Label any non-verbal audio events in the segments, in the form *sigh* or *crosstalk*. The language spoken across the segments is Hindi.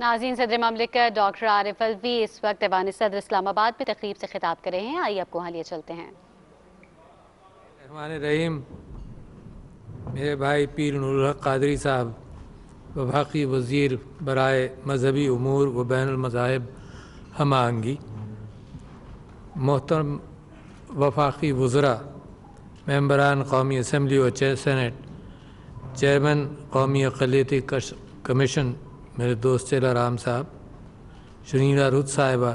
नाजीन सदर का डॉक्टर आरिफ अलवी इस वक्त ऐवान सदर इस्लामाबाद में तकरीब से खिताब कर रहे हैं आइए आपको हाल ये चलते हैं रहमान रहीम मेरे भाई पीर नूरहक कादरी साहब वफाकी वज़ीर बरए मजहबी अमूर व बैन मज़ाहब हम आंगी मोहतरम वफाकी वज़रा मम्बरान कौमी असम्बली और चेयर सेनेट चेयरमैन कौमी अकलीती कमीशन मेरे दोस्त चेला राम साहब शनीला रुद साहिबा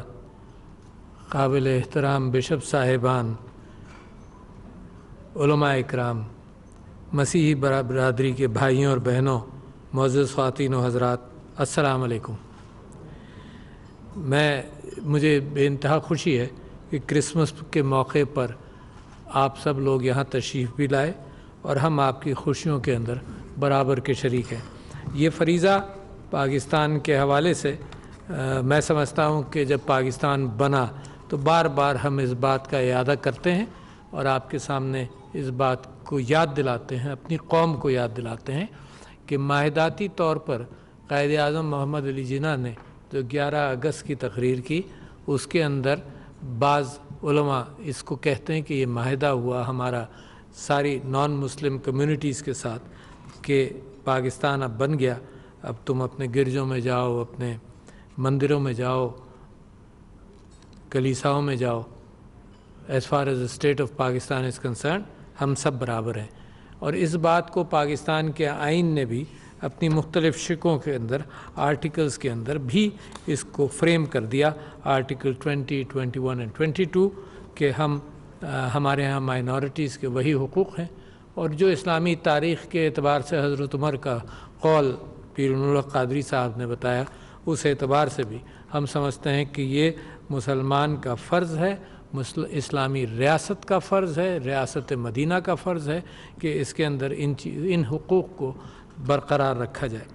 काबिल एहतराम बिशप साहिबान कराम मसीही बरदरी के भाइयों और बहनों मोज़ ख़वान हज़रात असलकुम मैं मुझे बेानतहा खुशी है कि क्रिसमस के मौके पर आप सब लोग यहाँ तशरीफ़ भी लाए और हम आपकी खुशियों के अंदर बराबर के शरीक हैं ये फरीज़ा पाकिस्तान के हवाले से आ, मैं समझता हूँ कि जब पाकिस्तान बना तो बार बार हम इस बात का अदा करते हैं और आपके सामने इस बात को याद दिलाते हैं अपनी कौम को याद दिलाते हैं कि माहदाती तौर पर कायद अजम मोहम्मद अली जिना ने जो 11 अगस्त की तकरीर की उसके अंदर बाज़ इसको कहते हैं कि ये माहदा हुआ हमारा सारी नॉन मुस्लिम कम्यूनिटीज़ के साथ कि पाकिस्तान अब बन गया अब तुम अपने गिरजों में जाओ अपने मंदिरों में जाओ कलीसाओं में जाओ as far as state of Pakistan is concern हम सब बराबर हैं और इस बात को पाकिस्तान के आइन ने भी अपनी मुख्तलिफ शिकों के अंदर आर्टिकल्स के अंदर भी इसको फ्रेम कर दिया आर्टिकल 20, 21 एंड 22 के हम आ, हमारे यहाँ माइनॉरिटीज़ के वही हकूक़ हैं और जो इस्लामी तारीख़ के अतबार से हज़रत उमर का कौल पीरुल कादरी साहब ने बताया उस एतबार से भी हम समझते हैं कि ये मुसलमान का फ़र्ज़ है इस्लामी रियासत का फ़र्ज़ है रियासत मदीना का फ़र्ज़ है कि इसके अंदर इन चीज़ इन हकूक़ को बरकरार रखा जाए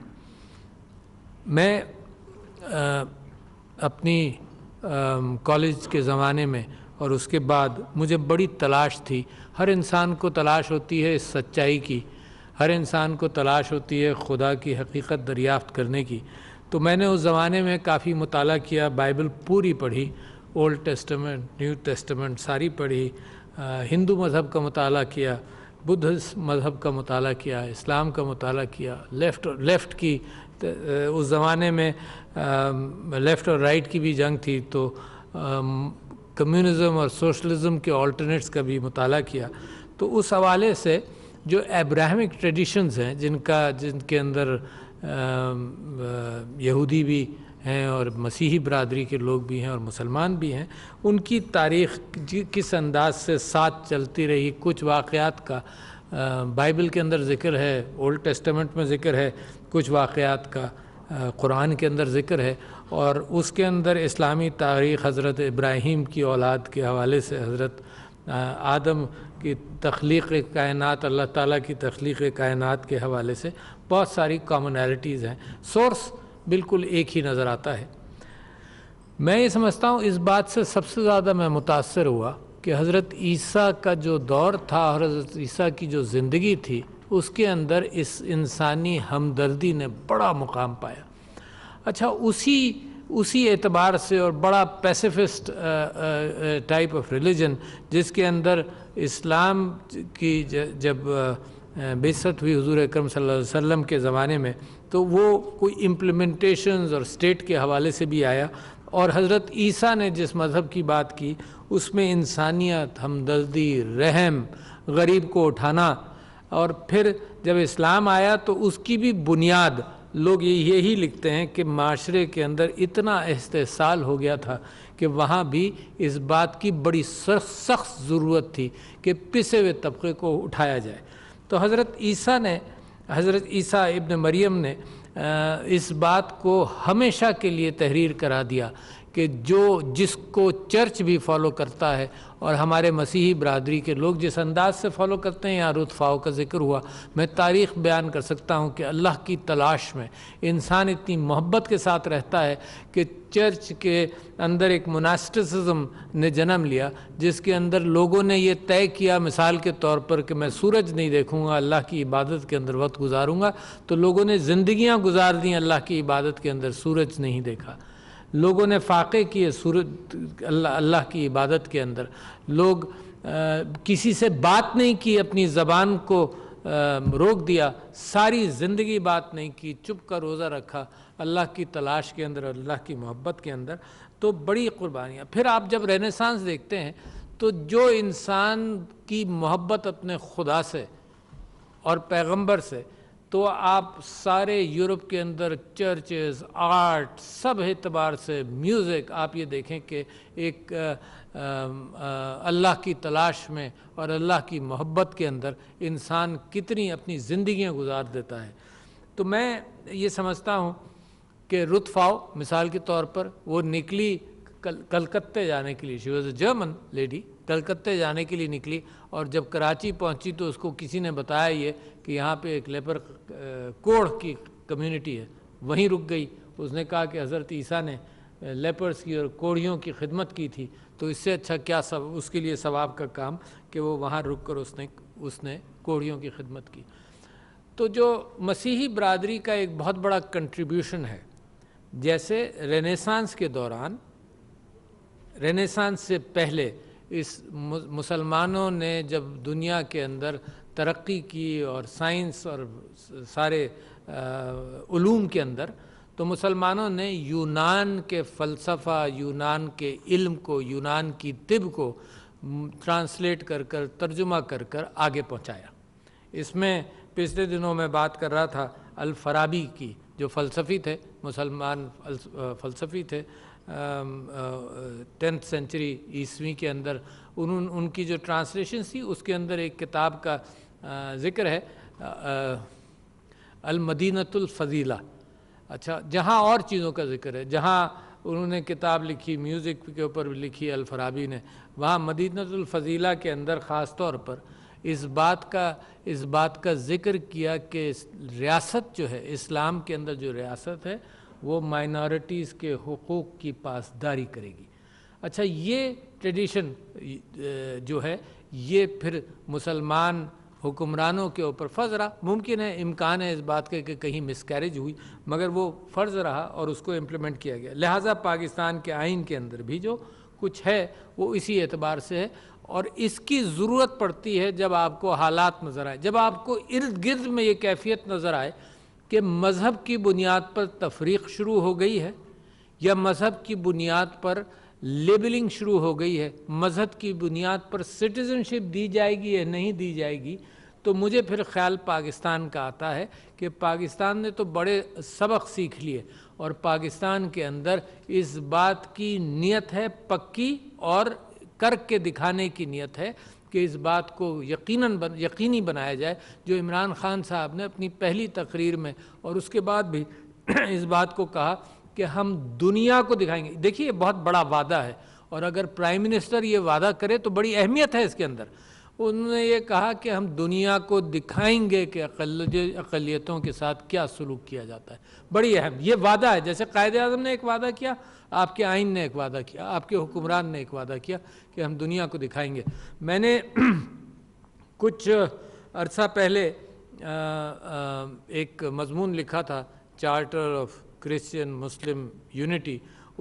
मैं आ, अपनी कॉलेज के ज़माने में और उसके बाद मुझे बड़ी तलाश थी हर इंसान को तलाश होती है इस सच्चाई की हर इंसान को तलाश होती है खुदा की हकीकत दरियाफ्त करने की तो मैंने उस ज़माने में काफ़ी मताल किया बाइबल पूरी पढ़ी ओल्ड टेस्टमेंट न्यू टेस्टमेंट सारी पढ़ी हिंदू मज़हब का मताल किया बुद्ध मज़हब का मताल किया इस्लाम का मताल किया लेफ़्ट और लेफ़्ट की उस ज़माने में लेफ़्ट और राइट की भी जंग थी तो कम्युनिज्म और सोशलिज्म के अल्टरनेट्स का भी मताल किया तो उस हवाले से जो अब्राहमिक ट्रेडिशंस हैं जिनका जिनके अंदर यहूदी भी हैं और मसीही बरदरी के लोग भी हैं और मुसलमान भी हैं उनकी तारीख किस अंदाज से साथ चलती रही कुछ वाक़ात का बाइबल के अंदर ज़िक्र है ओल्ड टेस्टमेंट में ज़िक्र है कुछ वाक़ात का कुरान के अंदर ज़िक्र है और उसके अंदर इस्लामी तारीख़ हज़रत इब्राहीम की औलाद के हवाले से हज़रत आदम की तख्लीक कायनत अल्लाह ताला की तख्लीक कायनत के हवाले से बहुत सारी कॉमनैलिटीज़ हैं सोर्स बिल्कुल एक ही नज़र आता है मैं ये समझता हूँ इस बात से सबसे ज़्यादा मैं मुतासर हुआ कि हज़रत ईसा का जो दौर था और हज़रत ईसा की जो ज़िंदगी थी उसके अंदर इस इंसानी हमदर्दी ने बड़ा मुकाम पाया अच्छा उसी उसी एतबार से और बड़ा पैसिफिस्ट टाइप ऑफ रिलीजन जिसके अंदर इस्लाम की जब uh, uh, बेसत हुई हजूर अक्रम वसम के ज़माने में तो वो कोई इम्प्लीमेंटेशंस और स्टेट के हवाले से भी आया और हज़रत ईसा ने जिस मज़हब की बात की उसमें इंसानियत हमदर्दी रहम गरीब को उठाना और फिर जब इस्लाम आया तो उसकी भी बुनियाद लोग ये यही लिखते हैं कि माशरे के अंदर इतना इस्तेसाल हो गया था कि वहाँ भी इस बात की बड़ी सख्त सख्त ज़रूरत थी कि पिसे हुए तबके को उठाया जाए तो हज़रत ईसा ने हज़रत ईसा इब्न मरियम ने इस बात को हमेशा के लिए तहरीर करा दिया कि जो जिसको चर्च भी फॉलो करता है और हमारे मसीही बरदरी के लोग जिस अंदाज से फॉलो करते हैं यहाँ रुतफ़ाओ का जिक्र हुआ मैं तारीख़ बयान कर सकता हूँ कि अल्लाह की तलाश में इंसान इतनी मोहब्बत के साथ रहता है कि चर्च के अंदर एक मुनास्टिसम ने जन्म लिया जिसके अंदर लोगों ने यह तय किया मिसाल के तौर पर कि मैं सूरज नहीं देखूँगा अल्लाह की इबादत के अंदर वक्त गुजारूँगा तो लोगों ने ज़िंदियाँ गुजार दी अल्लाह की इबादत के अंदर सूरज नहीं देखा लोगों ने फ़ाक़े किए सूरत अल्लाह अल्लाह की इबादत के अंदर लोग आ, किसी से बात नहीं की अपनी ज़बान को आ, रोक दिया सारी ज़िंदगी बात नहीं की चुप कर रोज़ा रखा अल्लाह की तलाश के अंदर अल्लाह की मोहब्बत के अंदर तो बड़ी कुर्बानियाँ फिर आप जब रेनेसांस देखते हैं तो जो इंसान की मोहब्बत अपने खुदा से और पैगंबर से तो आप सारे यूरोप के अंदर चर्चेज आर्ट सब एतबार से म्यूज़िक आप ये देखें कि एक अल्लाह की तलाश में और अल्लाह की मोहब्बत के अंदर इंसान कितनी अपनी ज़िंदियाँ गुजार देता है तो मैं ये समझता हूँ कि रुतफाओ मिसाल के तौर पर वो निकली कल कलकत्ते जाने के लिए she was a German lady कलकत्ते जाने के लिए निकली और जब कराची पहुंची तो उसको किसी ने बताया ये कि यहाँ पे एक लेपर कोड़ की कम्युनिटी है वहीं रुक गई उसने कहा कि हज़रत ईसा ने लेपर्स की और कोड़ियों की खिदमत की थी तो इससे अच्छा क्या सब उसके लिए सवाब का काम कि वो वहाँ रुक कर उसने उसने कोड़ियों की खिदमत की तो जो मसीही बरदरी का एक बहुत बड़ा कंट्रीब्यूशन है जैसे रेनेसांस के दौरान रेनेसांस से पहले इस मुसलमानों ने जब दुनिया के अंदर तरक्की की और साइंस और सारे उलूम के अंदर तो मुसलमानों ने यूनान के फ़लसफ़ा यूनान के इल्म को यूनान की तिब को ट्रांसलेट कर कर तर्जुमा कर कर आगे पहुंचाया इसमें पिछले दिनों में बात कर रहा था अलफराबी की जो फ़लसफ़ी थे मुसलमान फ़लसफ़ी थे tenth um, century uh, uh, ईस्वी के अंदर उन, उनकी जो ट्रांसलेशन थी उसके अंदर एक किताब का uh, ज़िक्र है मदीनतुल फजीला अच्छा जहाँ और चीज़ों का ज़िक्र है जहाँ उन्होंने किताब लिखी म्यूज़िक के ऊपर लिखी अलफराबी ने वहाँ मदीनतुल फजीला के अंदर ख़ास तौर पर इस बात का इस बात का ज़िक्र किया कि रियासत जो है इस्लाम के अंदर जो रियासत है वो माइनॉरिटीज़ के हकूक़ की पासदारी करेगी अच्छा ये ट्रेडिशन जो है ये फिर मुसलमान हुक्मरानों के ऊपर फ़र्ज रहा मुमकिन है इम्कान है इस बात के कि कहीं मिसकैरेज हुई मगर वो फ़र्ज रहा और उसको इम्प्लीमेंट किया गया लिहाजा पाकिस्तान के आइन के अंदर भी जो कुछ है वो इसी एतबार से है और इसकी ज़रूरत पड़ती है जब आपको हालात नज़र आए जब आपको इर्द गिर्द में ये कैफियत नज़र आए कि मज़हब की बुनियाद पर तफरीक शुरू हो गई है या मज़हब की बुनियाद पर लेबलिंग शुरू हो गई है मज़हब की बुनियाद पर सिटीज़नशिप दी जाएगी या नहीं दी जाएगी तो मुझे फिर ख्याल पाकिस्तान का आता है कि पाकिस्तान ने तो बड़े सबक सीख लिए और पाकिस्तान के अंदर इस बात की नीयत है पक्की और करके दिखाने की नीयत है कि इस बात को यकीनन बन, यकीनी बनाया जाए जो इमरान खान साहब ने अपनी पहली तकरीर में और उसके बाद भी *clears throat* इस बात को कहा कि हम दुनिया को दिखाएंगे देखिए बहुत बड़ा वादा है और अगर प्राइम मिनिस्टर ये वादा करे तो बड़ी अहमियत है इसके अंदर उन्होंने ये कहा कि हम दुनिया को दिखाएंगे कि अकलीतों के साथ क्या सलूक किया जाता है बड़ी अहम ये वादा है जैसे कायद अजम ने एक वादा किया आपके आइन ने एक वादा किया आपके हुक्मरान ने एक वादा किया कि हम दुनिया को दिखाएंगे मैंने *clears throat* कुछ अरसा पहले आ, आ, एक मजमून लिखा था charter of Christian Muslim unity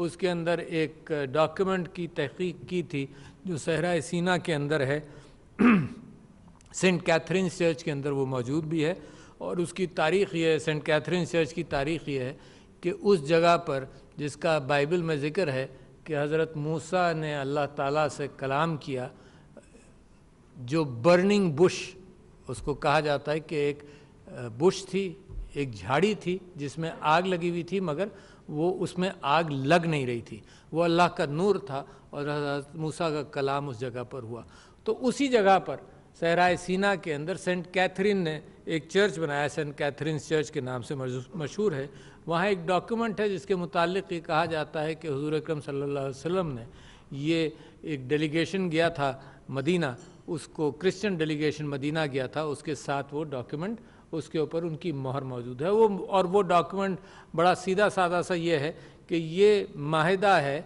उसके अंदर एक डॉक्यूमेंट की तहकीक की थी जो सहरा सीना के अंदर है *clears throat* सेंट कैथरीन चर्च के अंदर वो मौजूद भी है और उसकी तारीख ये सेंट कैथरीन चर्च की तारीख ये है कि उस जगह पर जिसका बाइबल में ज़िक्र है कि हज़रत मूसा ने अल्लाह ताला से कलाम किया जो बर्निंग बुश उसको कहा जाता है कि एक बुश थी एक झाड़ी थी जिसमें आग लगी हुई थी मगर वो उसमें आग लग नहीं रही थी वो अल्लाह का नूर था और हज़रत मूसा का कलाम उस जगह पर हुआ तो उसी जगह पर सहराय सीना के अंदर सेंट कैथरीन ने एक चर्च बनाया सेंट कैथरीन चर्च के नाम से मशहूर है वहाँ एक डॉक्यूमेंट है जिसके मुतालिक ये कहा जाता है कि हजूर अक्रम सम ने ये एक डेलीगेशन गया था मदीना उसको क्रिश्चियन डेलीगेशन मदीना गया था उसके साथ वो डॉक्यूमेंट उसके ऊपर उनकी मोहर मौजूद है वो और वो डॉक्यूमेंट बड़ा सीधा साधा सा ये है कि ये माहिदा है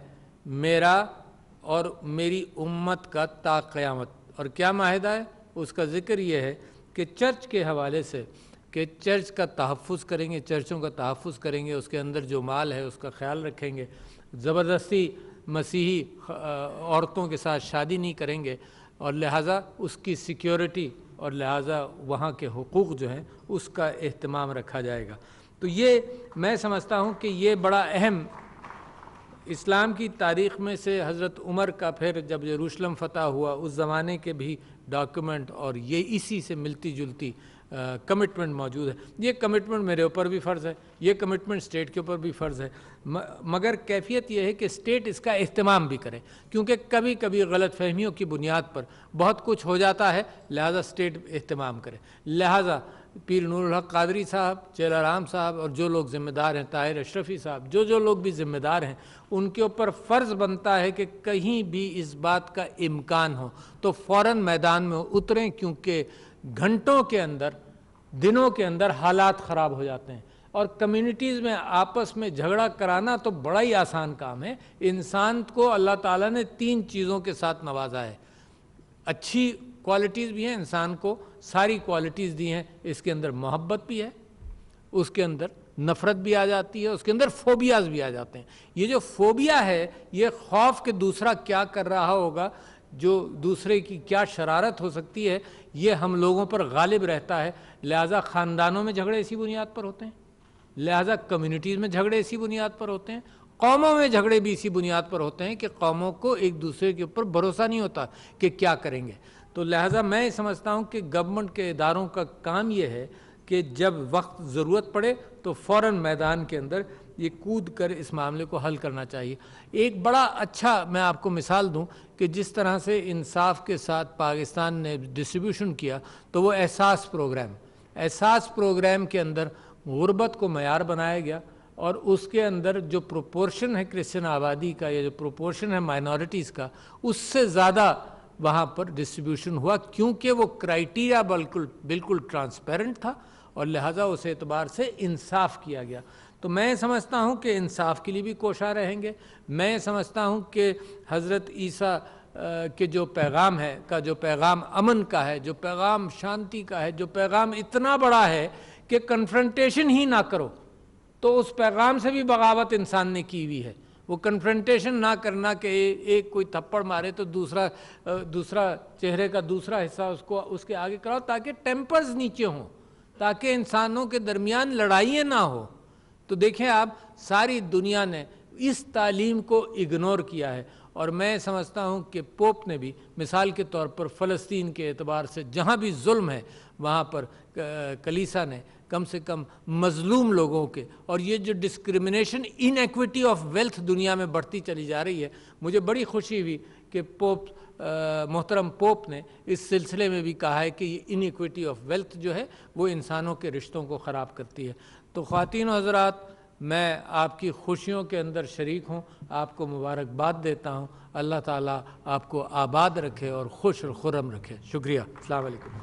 मेरा और मेरी उम्मत का ता क़यामत और क्या माहदा है उसका ज़िक्र ये है कि चर्च के हवाले से कि चर्च का तहफ़ करेंगे चर्चों का तहफ़ करेंगे उसके अंदर जो माल है उसका ख्याल रखेंगे ज़बरदस्ती मसीही औरतों के साथ शादी नहीं करेंगे और लिहाजा उसकी सिक्योरिटी और लिहाजा वहाँ के हकूक़ जो हैं उसका अहतमाम रखा जाएगा तो ये मैं समझता हूँ कि ये बड़ा अहम इस्लाम की तारीख में से हज़रत उमर का फिर जब यरूशलम फ़तह हुआ उस ज़माने के भी डॉक्यूमेंट और ये इसी से मिलती जुलती कमिटमेंट मौजूद है ये कमिटमेंट मेरे ऊपर भी फ़र्ज़ है ये कमिटमेंट स्टेट के ऊपर भी फ़र्ज़ है म, मगर कैफियत यह है कि स्टेट इसका अहतमाम भी करे क्योंकि कभी कभी गलत फहमियों की बुनियाद पर बहुत कुछ हो जाता है लिहाजा स्टेट अहतमाम करे लिहाजा पीर नूरहक कादरी साहब चेलाराम साहब और जो लोग ज़िम्मेदार हैं ताहिर अशरफी साहब जो जो लोग भी ज़िम्मेदार हैं उनके ऊपर फ़र्ज़ बनता है कि कहीं भी इस बात का इम्कान हो तो फ़ौर मैदान में उतरें क्योंकि घंटों के अंदर दिनों के अंदर हालात ख़राब हो जाते हैं और कम्युनिटीज़ में आपस में झगड़ा कराना तो बड़ा ही आसान काम है इंसान को अल्लाह ताला ने तीन चीज़ों के साथ नवाजा है अच्छी क्वालिटीज़ भी हैं इंसान को सारी क्वालिटीज़ दी हैं इसके अंदर मोहब्बत भी है उसके अंदर नफ़रत भी आ जाती है उसके अंदर फोबियाज भी आ जाते हैं ये जो फोबिया है ये खौफ के दूसरा क्या कर रहा होगा जो दूसरे की क्या शरारत हो सकती है ये हम लोगों पर गालिब रहता है लिहाजा ख़ानदानों में झगड़े इसी बुनियाद पर होते हैं लिहाजा कम्यूनिटीज़ में झगड़े इसी बुनियाद पर होते हैं कौमों में झगड़े भी इसी बुनियाद पर होते हैं कि कौमों को एक दूसरे के ऊपर भरोसा नहीं होता कि क्या करेंगे तो लिहाजा मैं समझता हूँ कि गवर्नमेंट के इदारों का काम यह है कि जब वक्त ज़रूरत पड़े तो फ़ौर मैदान के अंदर ये कूद कर इस मामले को हल करना चाहिए एक बड़ा अच्छा मैं आपको मिसाल दूं कि जिस तरह से इंसाफ के साथ पाकिस्तान ने डिस्ट्रीब्यूशन किया तो वो एहसास प्रोग्राम एहसास प्रोग्राम के अंदर गुर्बत को मैार बनाया गया और उसके अंदर जो प्रोपोर्शन है क्रिश्चन आबादी का या जो प्रोपोर्शन है माइनॉरिटीज़ का उससे ज़्यादा वहाँ पर डिस्ट्रीब्यूशन हुआ क्योंकि वो क्राइटेरिया बिल्कुल बिल्कुल ट्रांसपेरेंट था और लिहाजा उस एतबार से इंसाफ किया गया तो मैं समझता हूँ कि इंसाफ के लिए भी कोशा रहेंगे मैं समझता हूँ कि हज़रत ईसा के जो पैगाम है का जो पैगाम अमन का है जो पैगाम शांति का है जो पैगाम इतना बड़ा है कि कन्फ्रंटेशन ही ना करो तो उस पैगाम से भी बगावत इंसान ने की हुई है वो कन्फ्रेंटेशन ना करना कि एक कोई थप्पड़ मारे तो दूसरा दूसरा चेहरे का दूसरा हिस्सा उसको उसके आगे कराओ ताकि टेम्पर्स नीचे हों ताकि इंसानों के दरमियान लड़ाइयाँ ना हो तो देखें आप सारी दुनिया ने इस तालीम को इग्नोर किया है और मैं समझता हूँ कि पोप ने भी मिसाल के तौर पर फ़लस्तीन के एतबार से जहाँ भी जुल्म है वहाँ पर कलीसा ने कम से कम मजलूम लोगों के और ये जो डिस्क्रिमिनेशन इनएक्विटी ऑफ वेल्थ दुनिया में बढ़ती चली जा रही है मुझे बड़ी खुशी हुई कि पोप मोहतरम पोप ने इस सिलसिले में भी कहा है कि ये इनइक्विटी ऑफ वेल्थ जो है वो इंसानों के रिश्तों को ख़राब करती है तो ख़वान हजरात मैं आपकी खुशियों के अंदर शरीक हूँ आपको मुबारकबाद देता हूँ अल्लाह ताला आपको आबाद रखे और खुश और खुरम रखे शुक्रिया अलैक्म